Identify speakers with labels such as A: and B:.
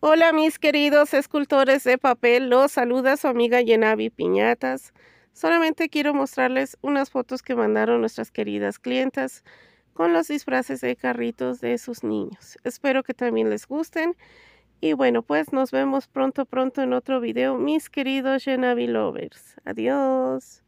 A: Hola mis queridos escultores de papel, los saluda su amiga Yenavi Piñatas. Solamente quiero mostrarles unas fotos que mandaron nuestras queridas clientas con los disfraces de carritos de sus niños. Espero que también les gusten. Y bueno, pues nos vemos pronto, pronto en otro video, mis queridos Yenavi Lovers. Adiós.